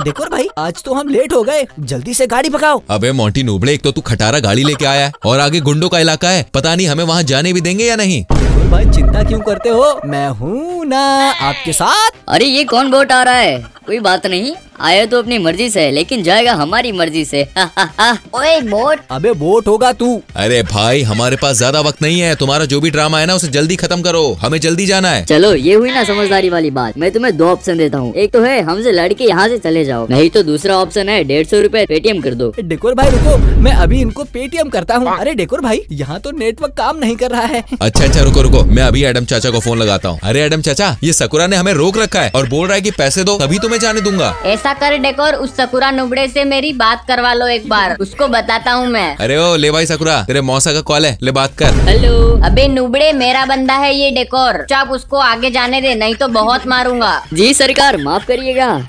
decor भाई आज तो हम लेट हो गए जल्दी से गाड़ी पकाओ अबे मोंटी नोबड़े एक तो तू खटारा गाड़ी लेके आया है और आगे गुंडों का इलाका है पता नहीं हमें वहाँ जाने भी देंगे या नहीं भाई चिंता क्यों करते हो मैं हूँ ना आपके साथ अरे ये कौन बोट आ रहा है कोई बात नहीं आया तो अपनी मर्जी से लेकिन जाएगा हमारी मर्जी से ओए बोट अबे बोट होगा तू अरे भाई हमारे पास ज्यादा वक्त नहीं है तुम्हारा जो भी ड्रामा है ना उसे जल्दी खत्म करो हमें जल्दी जाना है चलो ये हुई ना समझदारी वाली बात मैं तुम्हें दो ऑप्शन देता हूँ एक तो है हमसे लड़के यहाँ ऐसी चले जाओ नहीं तो दूसरा ऑप्शन है डेढ़ सौ रूपए पेटीएम कर दो डेकोर भाई रुको मैं अभी इनको पेटीएम करता हूँ अरे डेकोर भाई यहाँ तो नेटवर्क काम नहीं कर रहा है अच्छा अच्छा रुको रुको मैं अभी एडम चाचा को फोन लगाता हूँ अरे एडम चाचा ये सकुरा ने हमें रोक रखा है और बोल रहा है की पैसे दो तभी तुम्हें तो जाने दूंगा ऐसा कर डेकोर उस सकुरा नुबड़े से मेरी बात करवा लो एक बार उसको बताता हूँ मैं अरे ओ ले भाई सकुरा तेरे मौसा का कॉल है ले बात कर हेलो अबे नुबड़े मेरा बंदा है ये डेकोर चाप उसको आगे जाने दे नहीं तो बहुत मारूंगा जी सरकार माफ करिएगा